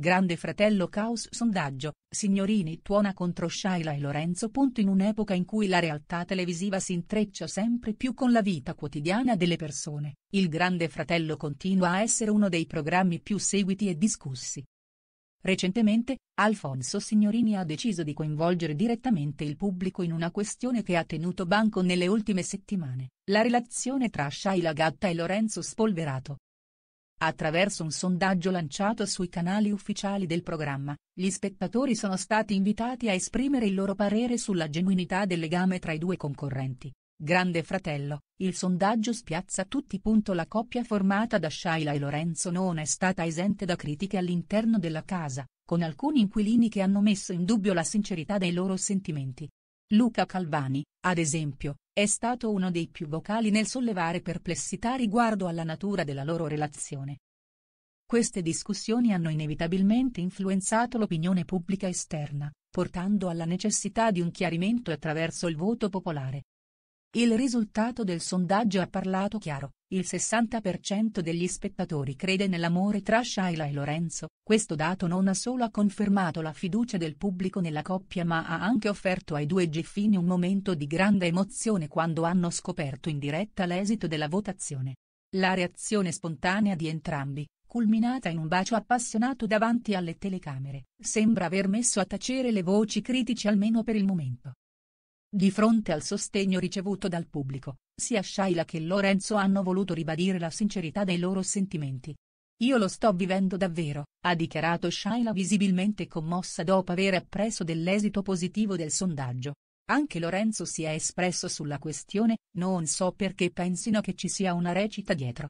Grande fratello caos sondaggio, signorini tuona contro Shaila e Lorenzo. In un'epoca in cui la realtà televisiva si intreccia sempre più con la vita quotidiana delle persone, il Grande fratello continua a essere uno dei programmi più seguiti e discussi. Recentemente, Alfonso Signorini ha deciso di coinvolgere direttamente il pubblico in una questione che ha tenuto banco nelle ultime settimane, la relazione tra Shaila Gatta e Lorenzo Spolverato. Attraverso un sondaggio lanciato sui canali ufficiali del programma, gli spettatori sono stati invitati a esprimere il loro parere sulla genuinità del legame tra i due concorrenti. Grande Fratello, il sondaggio spiazza tutti. La coppia formata da Shaila e Lorenzo non è stata esente da critiche all'interno della casa, con alcuni inquilini che hanno messo in dubbio la sincerità dei loro sentimenti. Luca Calvani, ad esempio, è stato uno dei più vocali nel sollevare perplessità riguardo alla natura della loro relazione. Queste discussioni hanno inevitabilmente influenzato l'opinione pubblica esterna, portando alla necessità di un chiarimento attraverso il voto popolare. Il risultato del sondaggio ha parlato chiaro. Il 60% degli spettatori crede nell'amore tra Shaila e Lorenzo, questo dato non ha solo confermato la fiducia del pubblico nella coppia ma ha anche offerto ai due giffini un momento di grande emozione quando hanno scoperto in diretta l'esito della votazione. La reazione spontanea di entrambi, culminata in un bacio appassionato davanti alle telecamere, sembra aver messo a tacere le voci critici almeno per il momento. Di fronte al sostegno ricevuto dal pubblico, sia Shaila che Lorenzo hanno voluto ribadire la sincerità dei loro sentimenti. Io lo sto vivendo davvero, ha dichiarato Shaila visibilmente commossa dopo aver appreso dell'esito positivo del sondaggio. Anche Lorenzo si è espresso sulla questione, non so perché pensino che ci sia una recita dietro.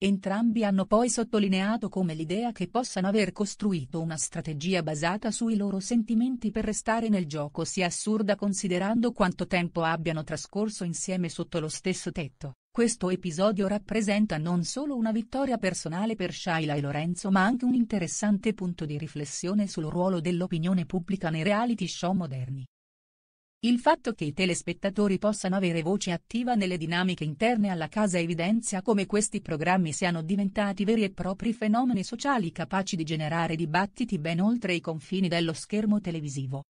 Entrambi hanno poi sottolineato come l'idea che possano aver costruito una strategia basata sui loro sentimenti per restare nel gioco sia assurda considerando quanto tempo abbiano trascorso insieme sotto lo stesso tetto. Questo episodio rappresenta non solo una vittoria personale per Shaila e Lorenzo ma anche un interessante punto di riflessione sul ruolo dell'opinione pubblica nei reality show moderni. Il fatto che i telespettatori possano avere voce attiva nelle dinamiche interne alla casa evidenzia come questi programmi siano diventati veri e propri fenomeni sociali capaci di generare dibattiti ben oltre i confini dello schermo televisivo.